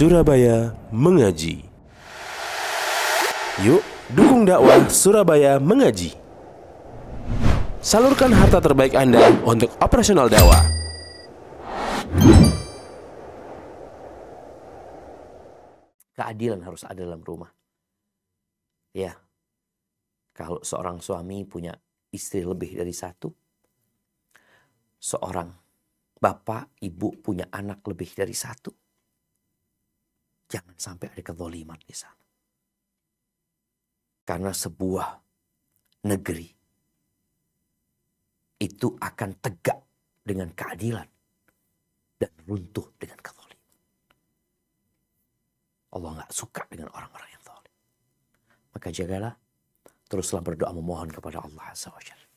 Surabaya Mengaji. Yuk, dukung dakwah Surabaya Mengaji. Salurkan harta terbaik Anda untuk operasional dakwah. Keadilan harus ada dalam rumah. Ya, kalau seorang suami punya istri lebih dari satu, seorang bapak ibu punya anak lebih dari satu, Jangan sampai ada kezaliman di sana. Karena sebuah negeri itu akan tegak dengan keadilan dan runtuh dengan kezaliman. Allah nggak suka dengan orang-orang yang zalim. Maka jagalah, teruslah berdoa memohon kepada Allah Azza wa Jalla.